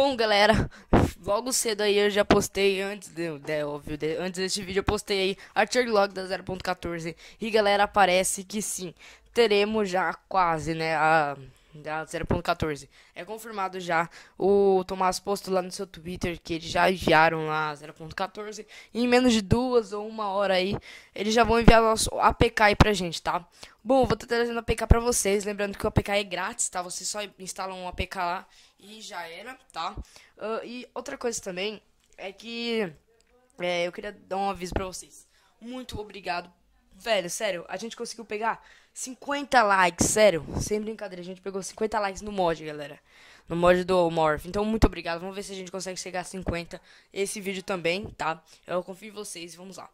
Bom, galera, logo cedo aí eu já postei antes, de, de, óbvio, de, antes deste vídeo eu postei aí Archer Log da 0.14 e galera, parece que sim, teremos já quase, né, a 0.14. É confirmado já. O Tomás postou lá no seu Twitter que eles já enviaram lá 0.14. E em menos de duas ou uma hora aí, eles já vão enviar nosso APK aí pra gente, tá? Bom, vou estar trazendo APK pra vocês. Lembrando que o APK é grátis, tá? Vocês só instalam um APK lá e já era, tá? Uh, e outra coisa também é que é, eu queria dar um aviso pra vocês. Muito obrigado Velho, sério, a gente conseguiu pegar 50 likes, sério. Sem brincadeira, a gente pegou 50 likes no mod, galera. No mod do Morph. Então, muito obrigado. Vamos ver se a gente consegue chegar a 50 esse vídeo também, tá? Eu confio em vocês. Vamos lá.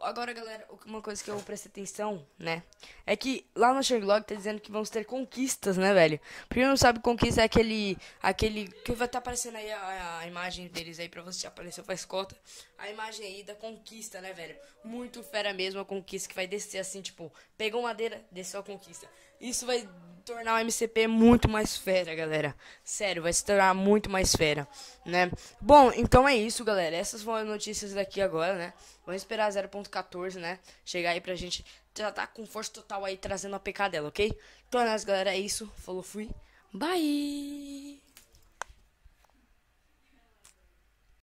Agora, galera, uma coisa que eu vou prestar atenção, né? É que lá no Sherlock tá dizendo que vamos ter conquistas, né, velho? Primeiro não sabe conquista é aquele. aquele. que vai estar tá aparecendo aí a, a, imagem deles aí pra você apareceu faz cota. A imagem aí da conquista, né, velho? Muito fera mesmo a conquista que vai descer assim, tipo, pegou madeira, desceu a conquista. Isso vai tornar o MCP muito mais fera, galera. Sério, vai se tornar muito mais fera, né? Bom, então é isso, galera. Essas foram as notícias daqui agora, né? Vamos esperar 0.14, né? Chegar aí pra gente já tá com força total aí trazendo a PK dela, ok? Então é isso, galera. É isso. Falou, fui. Bye!